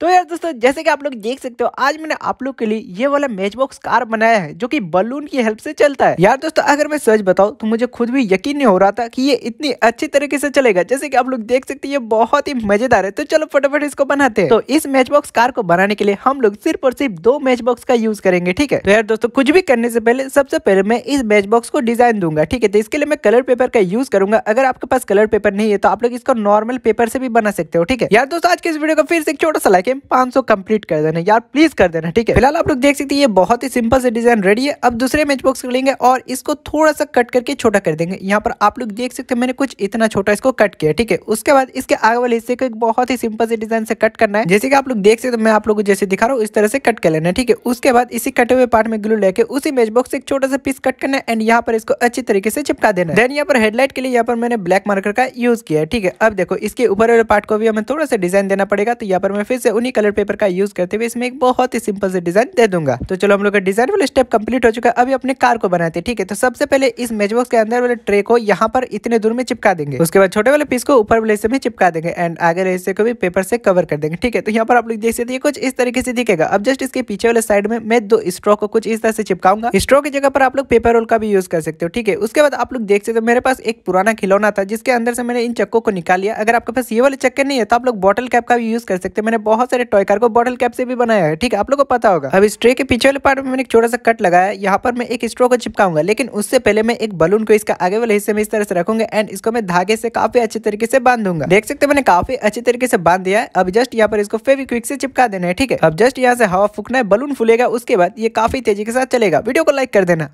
तो यार दोस्तों जैसे कि आप लोग देख सकते हो आज मैंने आप लोग के लिए ये वाला मैच बॉक्स कार बनाया है जो कि बलून की हेल्प से चलता है यार दोस्तों अगर मैं सच बताऊं तो मुझे खुद भी यकीन नहीं हो रहा था कि ये इतनी अच्छी तरीके से चलेगा जैसे कि आप लोग देख सकते हैं ये बहुत ही मजेदार है तो चलो फटाफट इसको बनाते हैं तो इस मैच बॉक्स कार को बनाने के लिए हम लोग सिर्फ और सिर्फ दो मैच बॉक्स का यूज करेंगे ठीक है तो यार दोस्तों कुछ भी करने से पहले सबसे पहले मैं इस मैच बॉक्स को डिजाइन दूंगा ठीक है तो इसके लिए मैं कलर पेपर का यूज करूंगा अगर आपके पास कलर पेपर नहीं है तो आप लोग इसको नॉर्मल पेपर से भी बना सकते हो ठीक है यार दोस्तों आज के इस वीडियो का फिर से एक छोटा सा लाइक पांच सौ कम्प्लीट कर देना यार प्लीज कर देना ठीक है फिलहाल आप लोग देख सकते हैं ये बहुत ही सिंपल से डिजाइन रेडी है अब दूसरे मैच बॉक्स कर लेंगे और इसको थोड़ा सा कट करके छोटा कर देंगे यहाँ पर आप लोग देख सकते हैं मैंने कुछ इतना छोटा इसको कट किया ठीक है उसके बाद इसके आगे वाले हिस्से को एक बहुत ही सिंपल से डिजाइन से कट करना है जैसे कि आप लोग देख सकते मैं आप लोग को जैसे दिखा रहा हूँ इस तरह से कट कर लेना ठीक है उसके बाद इसी कटे हुए पार्ट में ग्लू लेके उसी मैच बॉक्स एक छोटा सा पीस कट करना है एंड यहाँ पर इसको अच्छी तरीके से चिपका देना देन यहाँ पर हेडलाइट के लिए यहाँ पर मैंने ब्लैक मार्कर का यूज किया है ठीक है अब देखो इसके ऊपर वाले पार्ट को भी हमें थोड़ा सा डिजाइन देना पड़ेगा तो यहाँ पर मैं फिर से उन्हीं कलर पेपर का यूज करते हुए इसमें एक बहुत ही सिंपल से डिजाइन दे दूंगा तो चलो हम लोग का डिजाइन वाला स्टेप कंप्लीट हो चुका है अभी अपने कार को बनाते हैं ठीक है तो सबसे पहले इस मेजबॉक्स के अंदर वाले ट्रे को यहाँ पर इतने दूर में चिपका देंगे उसके बाद छोटे वाले पीस को ऊपर वाले हिस्से में चिपका देंगे एंड आगे हिस्से को भी पेपर से कवर कर देंगे ठीक है तो यहाँ पर आप लोग देख सकते कुछ इस तरीके से दिखेगा अब जस्ट इसके पीछे वाले साइड में मैं दो स्ट्रॉ को कुछ इस तरह से चिपकाऊंगा स्ट्रॉ की जगह पर आप लोग पेपर रोल का भी यूज कर सकते हो ठीक है उसके बाद आप लोग देख सकते हो मेरे पास एक पुराना खिलौना था जिसके अंदर से मैंने इन चक्कों को निकाल लिया अगर आपके पास ये वाले चक्के नहीं है तो आप लोग बॉटल कैप का भी यूज कर सकते हैं मैंने बहुत सारे टॉय कार को बॉटल कैप से भी बनाया है ठीक है आप लोग को पता होगा अब इस ट्रे के पीछे वाले पार्ट में मैंने एक छोटा सा कट लगाया यहाँ पर मैं एक स्ट्रो को चिपकाऊंगा लेकिन उससे पहले मैं एक बलून को इसका आगे वाले हिस्से में इस तरह से रखूंगा एंड इसको मैं धागे से काफी अच्छे तरीके से बांधूंगा देख सकते मैंने काफी अच्छे तरीके से बांध दिया है अब जस्ट यहाँ पर इसको फेविक्विक से चिपका देना है ठीक है अब जस्ट यहाँ से हवा फूकना है बलून फूलेगा उसके बाद ये काफी तेजी के साथ चलेगा वीडियो को लाइक कर देना